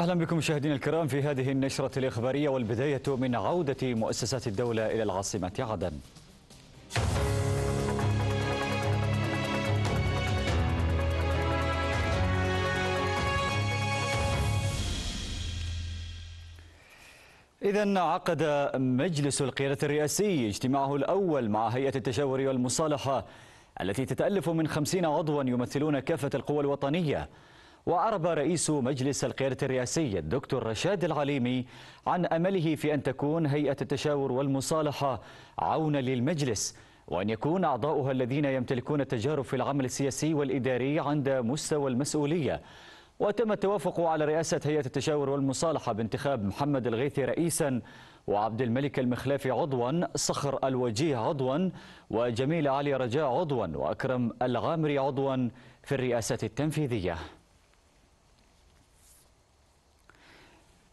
أهلا بكم مشاهدينا الكرام في هذه النشرة الإخبارية والبداية من عودة مؤسسات الدولة إلى العاصمة عدن إذا عقد مجلس القيادة الرئاسي اجتماعه الأول مع هيئة التشاور والمصالحة التي تتألف من خمسين عضوا يمثلون كافة القوى الوطنية وأعرب رئيس مجلس القيادة الرئاسي الدكتور رشاد العليمي عن أمله في أن تكون هيئة التشاور والمصالحة عونا للمجلس وأن يكون أعضاؤها الذين يمتلكون التجارب في العمل السياسي والإداري عند مستوى المسؤولية وتم التوافق على رئاسة هيئة التشاور والمصالحة بانتخاب محمد الغيثي رئيسا وعبد الملك المخلافي عضوا صخر الوجيه عضوا وجميل علي رجاء عضوا وأكرم الغامري عضوا في الرئاسة التنفيذية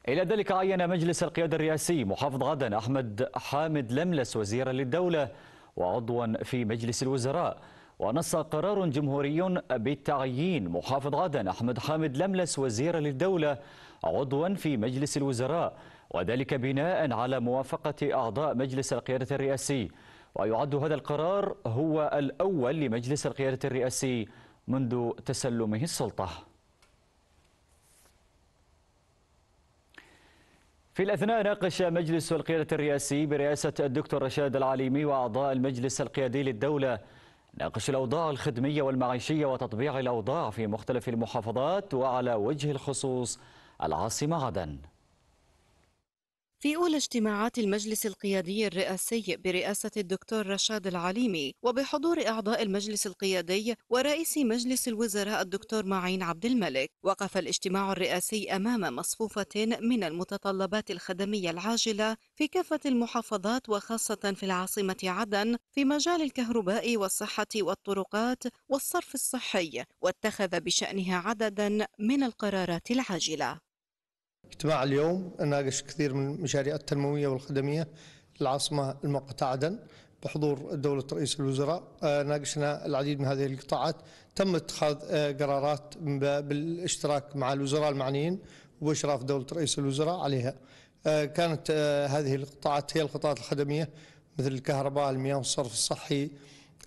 إلى ذلك عين مجلس القيادة الرئاسي محافظ عدن أحمد حامد لملس وزيرا للدولة وعضوا في مجلس الوزراء ونص قرار جمهوري بالتعيين محافظ عدن أحمد حامد لملس وزيرا للدولة عضوا في مجلس الوزراء وذلك بناء على موافقة أعضاء مجلس القيادة الرئاسي ويعد هذا القرار هو الأول لمجلس القيادة الرئاسي منذ تسلمه السلطة في الأثناء ناقش مجلس القيادة الرئاسي برئاسة الدكتور رشاد العليمي وأعضاء المجلس القيادي للدولة ناقش الأوضاع الخدمية والمعيشية وتطبيع الأوضاع في مختلف المحافظات وعلى وجه الخصوص العاصمة عدن في أولى اجتماعات المجلس القيادي الرئاسي برئاسة الدكتور رشاد العليمي وبحضور أعضاء المجلس القيادي ورئيس مجلس الوزراء الدكتور معين عبد الملك وقف الاجتماع الرئاسي أمام مصفوفة من المتطلبات الخدمية العاجلة في كافة المحافظات وخاصة في العاصمة عدن في مجال الكهرباء والصحة والطرقات والصرف الصحي واتخذ بشأنها عددا من القرارات العاجلة اجتماع اليوم ناقش كثير من المشاريع التنموية والخدمية للعاصمة المقطع عدن بحضور دولة رئيس الوزراء آه، ناقشنا العديد من هذه القطاعات تم اتخاذ آه، قرارات بالاشتراك مع الوزراء المعنيين وبإشراف دولة رئيس الوزراء عليها آه، كانت هذه القطاعات هي القطاعات الخدمية مثل الكهرباء المياه والصرف الصحي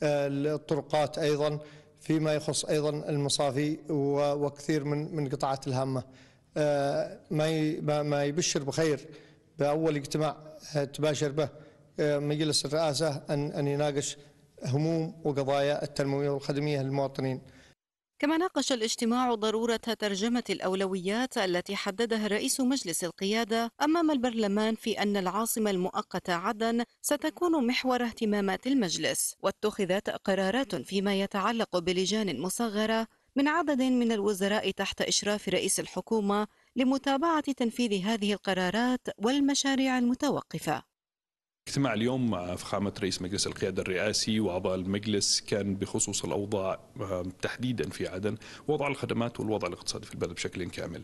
الطرقات أيضا فيما يخص أيضا المصافي وكثير من من قطاعات الهامة ما ما يبشر بخير باول اجتماع آه، تباشر به آه، مجلس الرئاسه ان ان يناقش هموم وقضايا التنمويه والخدميه للمواطنين. كما ناقش الاجتماع ضرورة ترجمة الأولويات التي حددها رئيس مجلس القيادة أمام البرلمان في أن العاصمة المؤقتة عدن ستكون محور اهتمامات المجلس، واتخذت قرارات فيما يتعلق بلجان مصغرة من عدد من الوزراء تحت إشراف رئيس الحكومة لمتابعة تنفيذ هذه القرارات والمشاريع المتوقفة اجتماع اليوم مع فخامة رئيس مجلس القيادة الرئاسي وأعضاء المجلس كان بخصوص الأوضاع آه، تحديدا في عدن وضع الخدمات والوضع الاقتصادي في البلد بشكل كامل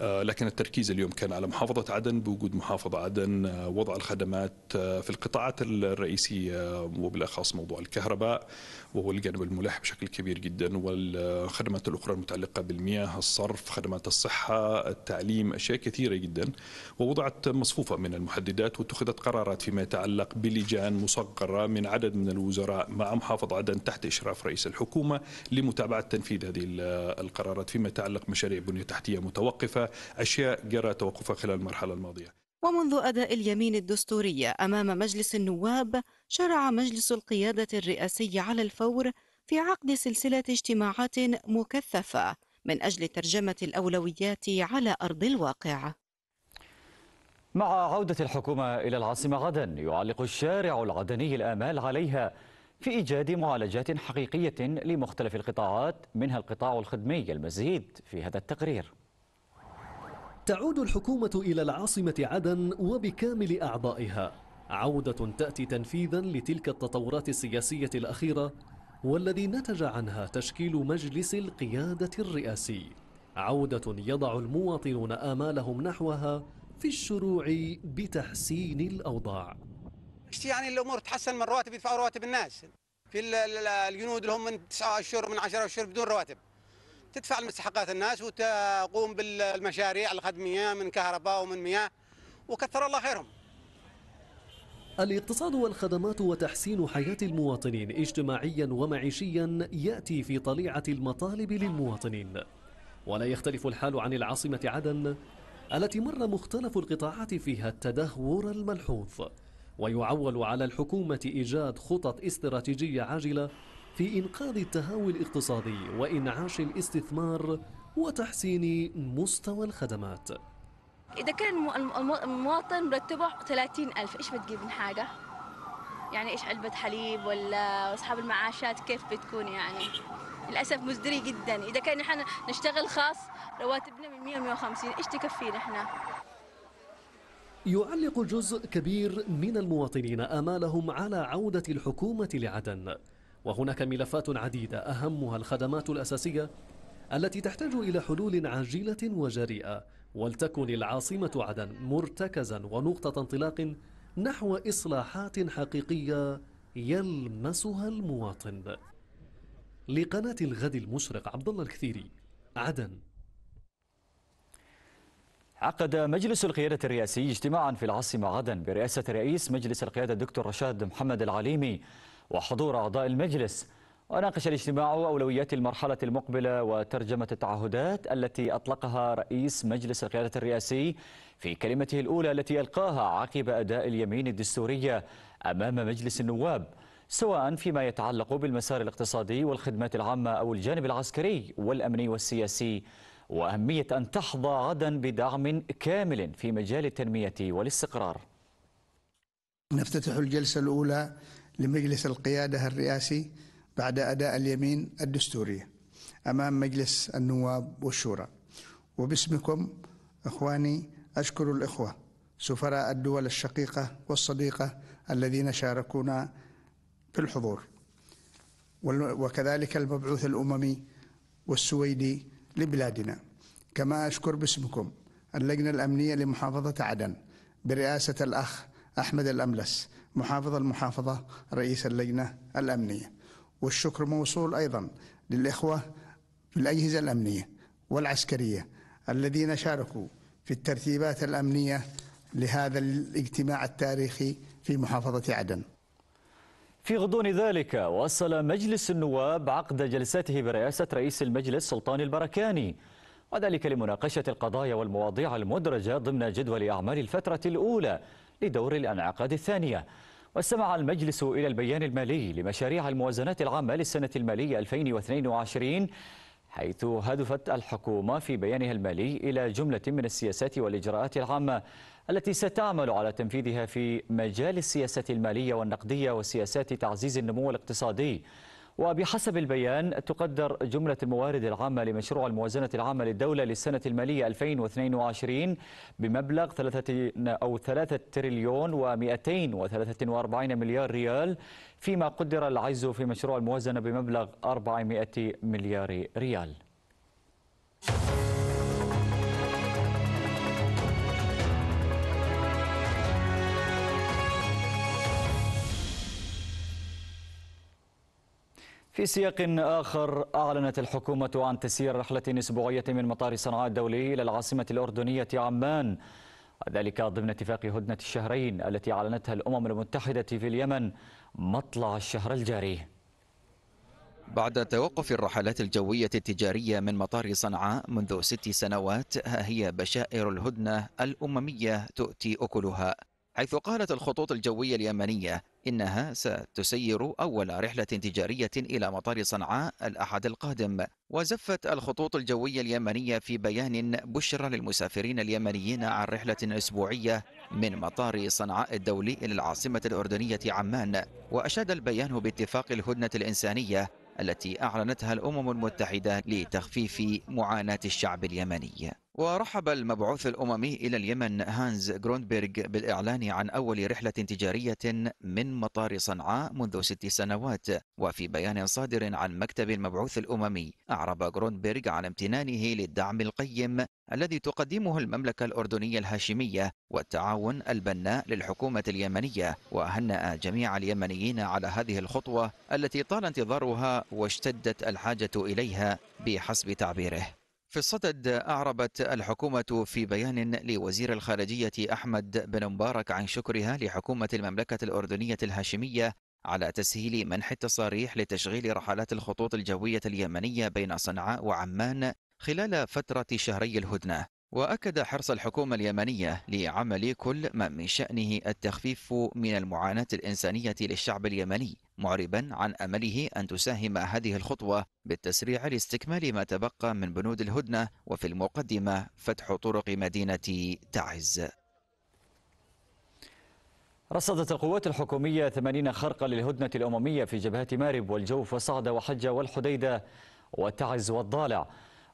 آه، لكن التركيز اليوم كان على محافظة عدن بوجود محافظة عدن آه، وضع الخدمات آه، في القطاعات الرئيسية وبالأخص موضوع الكهرباء وهو الجانب الملح بشكل كبير جدا والخدمات الأخرى المتعلقة بالمياه الصرف خدمات الصحة التعليم أشياء كثيرة جدا ووضعت مصفوفة من المحددات واتخذت قرارات فيما يتعلق بلجان مصغرة من عدد من الوزراء مع محافظة عدن تحت إشراف رئيس الحكومة لمتابعة تنفيذ هذه القرارات فيما يتعلق مشاريع بنية تحتية متوقفة أشياء جرى توقفها خلال المرحلة الماضية ومنذ أداء اليمين الدستورية أمام مجلس النواب شرع مجلس القيادة الرئاسي على الفور في عقد سلسلة اجتماعات مكثفة من أجل ترجمة الأولويات على أرض الواقع مع عودة الحكومة إلى العاصمة غدا يعلق الشارع العدني الآمال عليها في إيجاد معالجات حقيقية لمختلف القطاعات منها القطاع الخدمي المزيد في هذا التقرير تعود الحكومة إلى العاصمة عدن وبكامل أعضائها عودة تأتي تنفيذا لتلك التطورات السياسية الأخيرة والذي نتج عنها تشكيل مجلس القيادة الرئاسي عودة يضع المواطنون آمالهم نحوها في الشروع بتحسين الأوضاع يعني الأمور تحسن من رواتب يدفعوا رواتب الناس في الجنود اللي هم من تسعة أشهر من عشرة أشهر بدون رواتب تدفع المستحقات الناس وتقوم بالمشاريع الخدميه من كهرباء ومن مياه وكثر الله خيرهم. الاقتصاد والخدمات وتحسين حياة المواطنين اجتماعيا ومعيشيا يأتي في طليعة المطالب للمواطنين ولا يختلف الحال عن العاصمة عدن التي مر مختلف القطاعات فيها التدهور الملحوظ ويعول على الحكومة إيجاد خطط استراتيجية عاجلة في إنقاذ التهاوي الاقتصادي وإنعاش الاستثمار وتحسين مستوى الخدمات إذا كان المواطن مرتبه 30 ألف إيش بتجيب من حاجة؟ يعني إيش علبة حليب ولا أصحاب المعاشات كيف بتكون يعني؟ للأسف مزدري جدا إذا كان نحن نشتغل خاص رواتبنا من 100 150 إيش تكفينا إحنا؟ يعلق جزء كبير من المواطنين آمالهم على عودة الحكومة لعدن وهناك ملفات عديدة أهمها الخدمات الأساسية التي تحتاج إلى حلول عاجلة وجريئة ولتكن العاصمة عدن مرتكزا ونقطة انطلاق نحو إصلاحات حقيقية يلمسها المواطن لقناة الغد المشرق عبد الله الكثيري عدن عقد مجلس القيادة الرئاسي اجتماعا في العاصمة عدن برئاسة رئيس مجلس القيادة الدكتور رشاد محمد العليمي وحضور أعضاء المجلس وناقش الاجتماع أولويات المرحلة المقبلة وترجمة التعهدات التي أطلقها رئيس مجلس القيادة الرئاسي في كلمته الأولى التي ألقاها عقب أداء اليمين الدستورية أمام مجلس النواب سواء فيما يتعلق بالمسار الاقتصادي والخدمات العامة أو الجانب العسكري والأمني والسياسي وأهمية أن تحظى غدا بدعم كامل في مجال التنمية والاستقرار نفتتح الجلسة الأولى لمجلس القيادة الرئاسي بعد أداء اليمين الدستورية أمام مجلس النواب والشورى وباسمكم إخواني أشكر الإخوة سفراء الدول الشقيقة والصديقة الذين شاركونا في الحضور وكذلك المبعوث الأممي والسويدي لبلادنا كما أشكر باسمكم اللجنة الأمنية لمحافظة عدن برئاسة الأخ أحمد الأملس محافظ المحافظة رئيس اللجنة الأمنية والشكر موصول أيضا للإخوة في الأجهزة الأمنية والعسكرية الذين شاركوا في الترتيبات الأمنية لهذا الاجتماع التاريخي في محافظة عدن في غضون ذلك وصل مجلس النواب عقد جلساته برئاسة رئيس المجلس سلطان البركاني وذلك لمناقشة القضايا والمواضيع المدرجة ضمن جدول أعمال الفترة الأولى لدور الأنعقاد الثانية واستمع المجلس إلى البيان المالي لمشاريع الموازنات العامة للسنة المالية 2022 حيث هدفت الحكومة في بيانها المالي إلى جملة من السياسات والإجراءات العامة التي ستعمل على تنفيذها في مجال السياسة المالية والنقدية وسياسات تعزيز النمو الاقتصادي وبحسب البيان تقدر جملة الموارد العامة لمشروع الموازنة العامة للدولة للسنة المالية 2022 بمبلغ ثلاثة أو 3 تريليون و243 مليار ريال فيما قدر العجز في مشروع الموازنة بمبلغ 400 مليار ريال. في سياق آخر أعلنت الحكومة عن تسيير رحلة أسبوعية من مطار صنعاء الدولي إلى العاصمة الأردنية عمان وذلك ضمن اتفاق هدنة الشهرين التي أعلنتها الأمم المتحدة في اليمن مطلع الشهر الجاري بعد توقف الرحلات الجوية التجارية من مطار صنعاء منذ ست سنوات ها هي بشائر الهدنة الأممية تؤتي أكلها حيث قالت الخطوط الجوية اليمنية إنها ستسير أول رحلة تجارية إلى مطار صنعاء الأحد القادم وزفت الخطوط الجوية اليمنية في بيان بشرى للمسافرين اليمنيين عن رحلة أسبوعية من مطار صنعاء الدولي إلى العاصمة الأردنية عمان وأشاد البيان باتفاق الهدنة الإنسانية التي أعلنتها الأمم المتحدة لتخفيف معاناة الشعب اليمني ورحب المبعوث الأممي إلى اليمن هانز جروندبرغ بالإعلان عن أول رحلة تجارية من مطار صنعاء منذ ست سنوات وفي بيان صادر عن مكتب المبعوث الأممي أعرب جروندبرغ عن امتنانه للدعم القيم الذي تقدمه المملكة الأردنية الهاشمية والتعاون البناء للحكومة اليمنية وهنأ جميع اليمنيين على هذه الخطوة التي طال انتظارها واشتدت الحاجة إليها بحسب تعبيره في الصدد أعربت الحكومة في بيان لوزير الخارجية أحمد بن مبارك عن شكرها لحكومة المملكة الأردنية الهاشمية على تسهيل منح التصاريح لتشغيل رحلات الخطوط الجوية اليمنية بين صنعاء وعمان خلال فترة شهري الهدنة وأكد حرص الحكومة اليمنية لعمل كل ما من شأنه التخفيف من المعاناة الإنسانية للشعب اليمني معربا عن أمله أن تساهم هذه الخطوة بالتسريع لاستكمال ما تبقى من بنود الهدنة وفي المقدمة فتح طرق مدينة تعز رصدت القوات الحكومية 80 خرقا للهدنة الأممية في جبهات مارب والجوف وصعدة وحجة والحديدة وتعز والضالع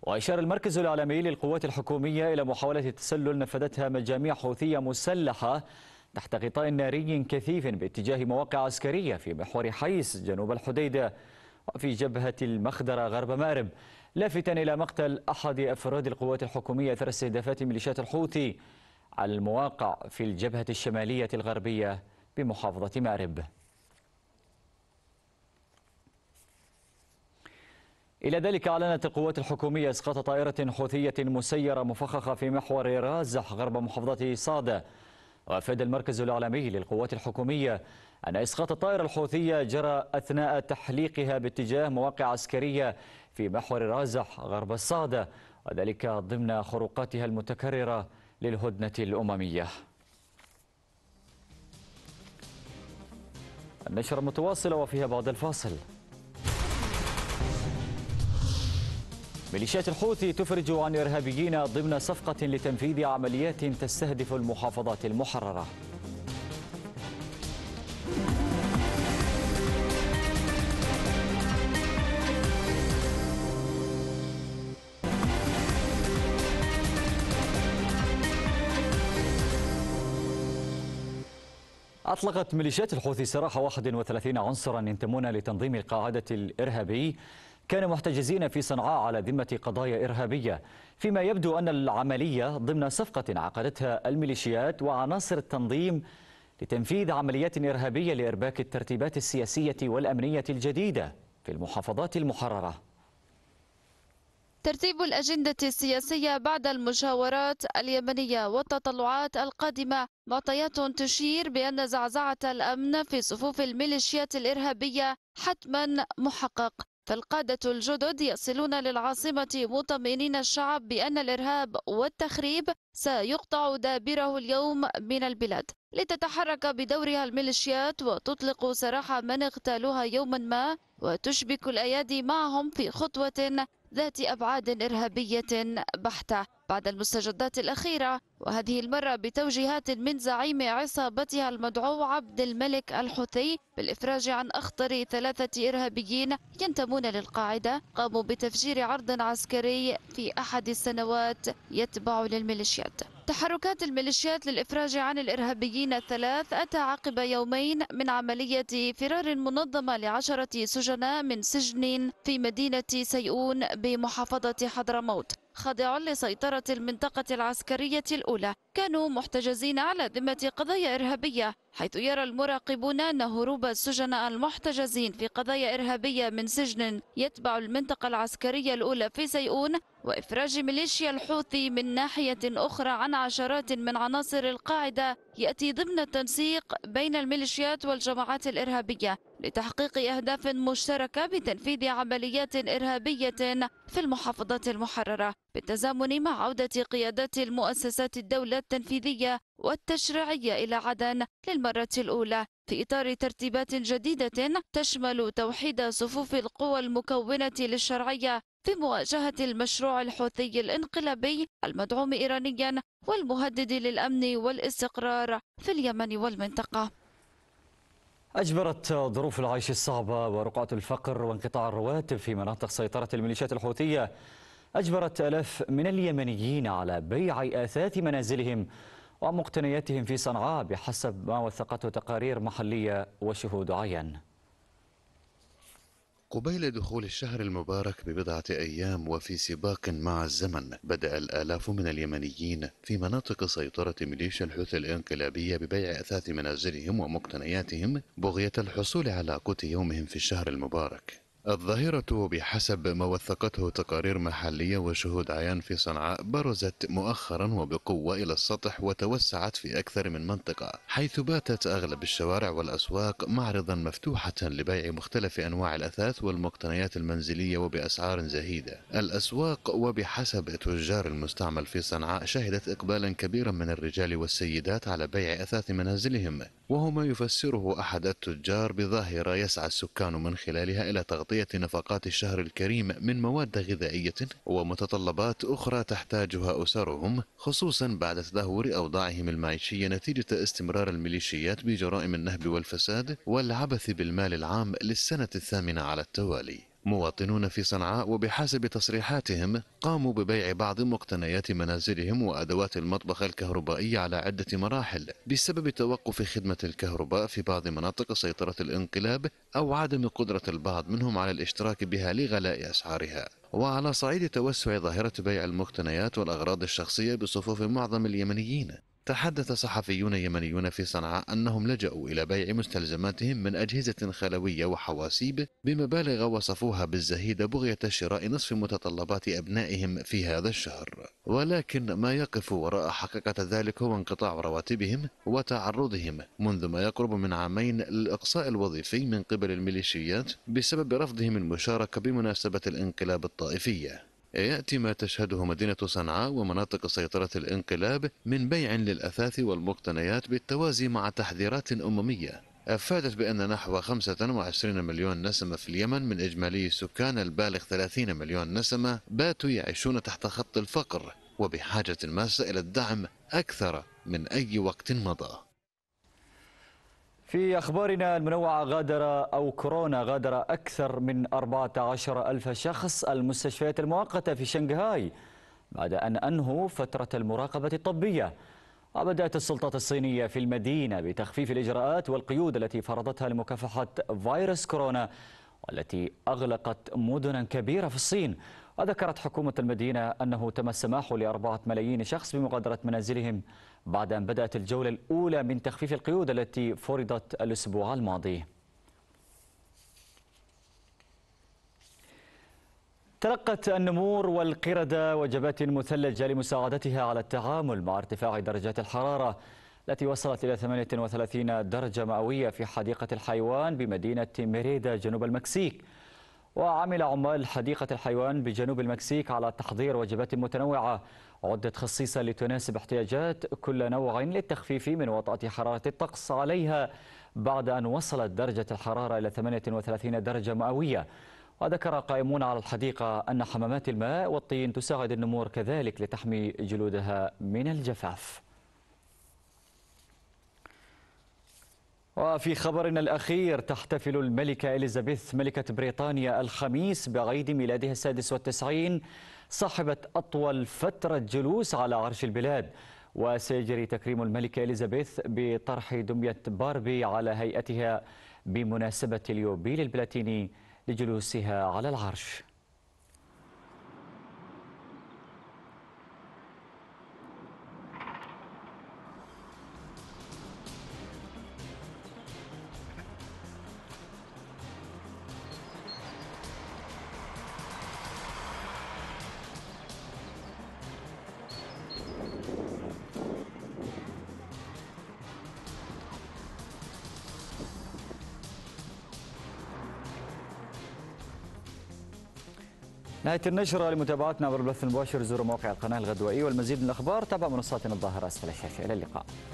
وأشار المركز العالمي للقوات الحكومية إلى محاولة التسلل نفذتها مجاميع حوثية مسلحة تحت غطاء ناري كثيف باتجاه مواقع عسكرية في محور حيس جنوب الحديدة وفي جبهة المخدرة غرب مارب لافتا إلى مقتل أحد أفراد القوات الحكومية أثر استهدافات ميليشيات الحوثي على المواقع في الجبهة الشمالية الغربية بمحافظة مارب إلى ذلك أعلنت القوات الحكومية إسقاط طائرة حوثية مسيرة مفخخة في محور رازح غرب محافظة صادة وأفاد المركز الإعلامي للقوات الحكومية أن إسقاط الطائرة الحوثية جرى أثناء تحليقها باتجاه مواقع عسكرية في محور رازح غرب الصادة وذلك ضمن خروقاتها المتكررة للهدنة الأممية النشرة متواصلة وفيها بعد الفاصل ميليشيات الحوثي تفرج عن إرهابيين ضمن صفقة لتنفيذ عمليات تستهدف المحافظات المحررة أطلقت ميليشيات الحوثي سراح 31 عنصرا ينتمون لتنظيم القاعدة الإرهابي كانوا محتجزين في صنعاء على ذمة قضايا إرهابية فيما يبدو أن العملية ضمن صفقة عقدتها الميليشيات وعناصر التنظيم لتنفيذ عمليات إرهابية لإرباك الترتيبات السياسية والأمنية الجديدة في المحافظات المحررة ترتيب الأجندة السياسية بعد المشاورات اليمنية والتطلعات القادمة معطيات تشير بأن زعزعة الأمن في صفوف الميليشيات الإرهابية حتما محقق فالقادة الجدد يصلون للعاصمة مطمئنين الشعب بأن الإرهاب والتخريب سيقطع دابره اليوم من البلاد لتتحرك بدورها الميليشيات وتطلق سراح من اغتالوها يوما ما وتشبك الأيادي معهم في خطوة ذات أبعاد إرهابية بحتة بعد المستجدات الأخيرة وهذه المرة بتوجيهات من زعيم عصابتها المدعو عبد الملك الحوثي بالإفراج عن أخطر ثلاثة إرهابيين ينتمون للقاعدة قاموا بتفجير عرض عسكري في أحد السنوات يتبع للميليشيات تحركات الميليشيات للإفراج عن الإرهابيين الثلاث أتى عقب يومين من عملية فرار منظمة لعشرة سجناء من سجن في مدينة سيئون بمحافظة حضرموت خاضع لسيطرة المنطقة العسكرية الأولى كانوا محتجزين على ذمة قضايا إرهابية حيث يرى المراقبون أن هروب السجناء المحتجزين في قضايا إرهابية من سجن يتبع المنطقة العسكرية الأولى في سيئون وإفراج ميليشيا الحوثي من ناحية أخرى عن عشرات من عناصر القاعدة يأتي ضمن التنسيق بين الميليشيات والجماعات الإرهابية لتحقيق أهداف مشتركة بتنفيذ عمليات إرهابية في المحافظات المحررة بالتزامن مع عودة قيادات المؤسسات الدولة التنفيذية والتشريعية إلى عدن للمرة الأولى في إطار ترتيبات جديدة تشمل توحيد صفوف القوى المكونة للشرعية في مواجهة المشروع الحوثي الانقلابي المدعوم إيرانيا والمهدد للأمن والاستقرار في اليمن والمنطقة أجبرت ظروف العيش الصعبة ورقعة الفقر وانقطاع الرواتب في مناطق سيطرة الميليشيات الحوثية أجبرت ألف من اليمنيين على بيع آثاث منازلهم ومقتنياتهم في صنعاء بحسب ما وثقته تقارير محلية وشهود عين قبيل دخول الشهر المبارك ببضعة أيام وفي سباق مع الزمن بدأ الآلاف من اليمنيين في مناطق سيطرة ميليشيا الحوثي الإنقلابية ببيع أثاث منازلهم ومقتنياتهم بغية الحصول على قوت يومهم في الشهر المبارك الظاهرة بحسب ما وثقته تقارير محلية وشهود عيان في صنعاء برزت مؤخرا وبقوة إلى السطح وتوسعت في أكثر من منطقة حيث باتت أغلب الشوارع والأسواق معرضا مفتوحة لبيع مختلف أنواع الأثاث والمقتنيات المنزلية وبأسعار زهيدة الأسواق وبحسب تجار المستعمل في صنعاء شهدت إقبالا كبيرا من الرجال والسيدات على بيع أثاث منازلهم وهو ما يفسره أحد التجار بظاهرة يسعى السكان من خلالها إلى تغطية تغطية نفقات الشهر الكريم من مواد غذائية ومتطلبات أخرى تحتاجها أسرهم خصوصا بعد تدهور أوضاعهم المعيشية نتيجة استمرار الميليشيات بجرائم النهب والفساد والعبث بالمال العام للسنة الثامنة على التوالي مواطنون في صنعاء وبحسب تصريحاتهم قاموا ببيع بعض مقتنيات منازلهم وأدوات المطبخ الكهربائية على عدة مراحل بسبب توقف خدمة الكهرباء في بعض مناطق سيطرة الانقلاب أو عدم قدرة البعض منهم على الاشتراك بها لغلاء أسعارها وعلى صعيد توسع ظاهرة بيع المقتنيات والأغراض الشخصية بصفوف معظم اليمنيين تحدث صحفيون يمنيون في صنعاء أنهم لجأوا إلى بيع مستلزماتهم من أجهزة خلوية وحواسيب بمبالغ وصفوها بالزهيدة بغية شراء نصف متطلبات أبنائهم في هذا الشهر ولكن ما يقف وراء حقيقة ذلك هو انقطاع رواتبهم وتعرضهم منذ ما يقرب من عامين للإقصاء الوظيفي من قبل الميليشيات بسبب رفضهم المشاركة بمناسبة الانقلاب الطائفية يأتي ما تشهده مدينة صنعاء ومناطق سيطرة الانقلاب من بيع للأثاث والمقتنيات بالتوازي مع تحذيرات أممية أفادت بأن نحو 25 مليون نسمة في اليمن من إجمالي السكان البالغ 30 مليون نسمة باتوا يعيشون تحت خط الفقر وبحاجة ماسة إلى الدعم أكثر من أي وقت مضى في أخبارنا المنوعة غادر أو كورونا غادر أكثر من 14 ألف شخص المستشفيات المؤقتة في شنغهاي بعد أن أنهوا فترة المراقبة الطبية وبدأت السلطات الصينية في المدينة بتخفيف الإجراءات والقيود التي فرضتها لمكافحة فيروس كورونا والتي أغلقت مدنا كبيرة في الصين وذكرت حكومة المدينة أنه تم السماح لأربعة ملايين شخص بمغادرة منازلهم بعد أن بدأت الجولة الأولى من تخفيف القيود التي فرضت الأسبوع الماضي تلقت النمور والقردة وجبات مثلجة لمساعدتها على التعامل مع ارتفاع درجات الحرارة التي وصلت إلى 38 درجة مئوية في حديقة الحيوان بمدينة ميريدا جنوب المكسيك وعمل عمال حديقة الحيوان بجنوب المكسيك على تحضير وجبات متنوعة عدت خصيصا لتناسب احتياجات كل نوع للتخفيف من وطأة حرارة الطقس عليها بعد أن وصلت درجة الحرارة إلى 38 درجة مئوية وذكر قائمون على الحديقة أن حمامات الماء والطين تساعد النمور كذلك لتحمي جلودها من الجفاف وفي خبرنا الأخير تحتفل الملكة إليزابيث ملكة بريطانيا الخميس بعيد ميلادها السادس والتسعين صاحبة أطول فترة جلوس على عرش البلاد وسيجري تكريم الملكة إليزابيث بطرح دمية باربي على هيئتها بمناسبة اليوبيل البلاتيني لجلوسها على العرش نهاية النشرة لمتابعتنا عبر البث المباشر زوروا موقع القناة الغدوائي والمزيد من الأخبار تابع منصاتنا الظاهرة أسفل الشاشة إلى اللقاء